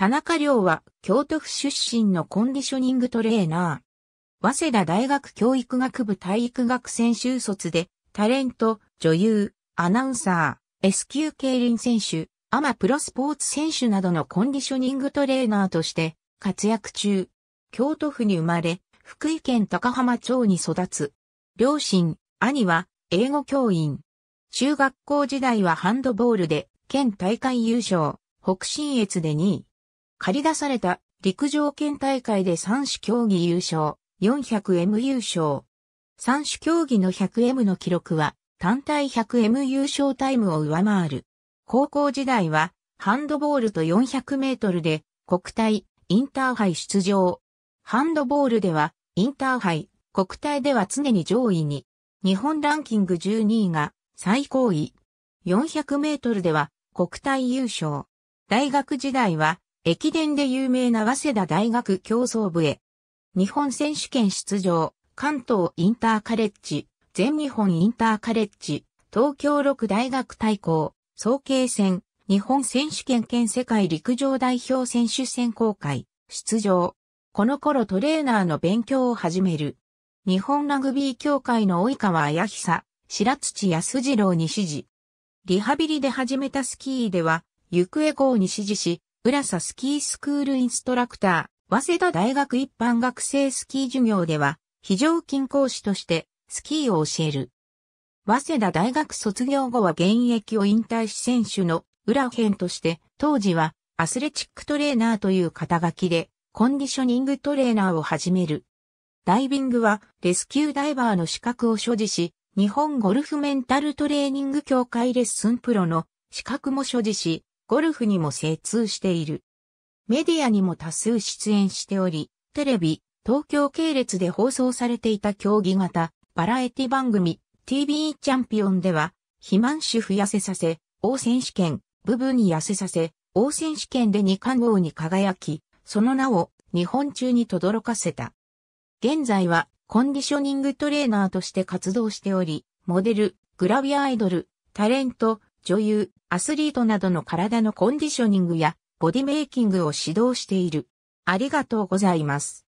田中亮は京都府出身のコンディショニングトレーナー。早稲田大学教育学部体育学専修卒で、タレント、女優、アナウンサー、S 級競輪選手、アマプロスポーツ選手などのコンディショニングトレーナーとして活躍中。京都府に生まれ、福井県高浜町に育つ。両親、兄は英語教員。中学校時代はハンドボールで県大会優勝、北信越で2位。借り出された陸上県大会で三種競技優勝、400M 優勝。三種競技の 100M の記録は単体 100M 優勝タイムを上回る。高校時代はハンドボールと400メートルで国体、インターハイ出場。ハンドボールではインターハイ、国体では常に上位に。日本ランキング12位が最高位。400メートルでは国体優勝。大学時代は駅伝で有名な早稲田大学競走部へ。日本選手権出場、関東インターカレッジ、全日本インターカレッジ、東京六大学対抗、総慶戦、日本選手権兼世界陸上代表選手選考会、出場。この頃トレーナーの勉強を始める。日本ラグビー協会の及川綾久、白土康次郎に指示。リハビリで始めたスキーでは、行方号に指示し、浦佐スキースクールインストラクター、早稲田大学一般学生スキー授業では、非常勤講師としてスキーを教える。早稲田大学卒業後は現役を引退し選手の裏編として、当時はアスレチックトレーナーという肩書きで、コンディショニングトレーナーを始める。ダイビングはレスキューダイバーの資格を所持し、日本ゴルフメンタルトレーニング協会レッスンプロの資格も所持し、ゴルフにも精通している。メディアにも多数出演しており、テレビ、東京系列で放送されていた競技型、バラエティ番組、TV チャンピオンでは、肥満種増やせさせ、王選手権、部分に痩せさせ、王選手権で二冠王に輝き、その名を日本中に轟かせた。現在はコンディショニングトレーナーとして活動しており、モデル、グラビアアイドル、タレント、女優、アスリートなどの体のコンディショニングやボディメイキングを指導している。ありがとうございます。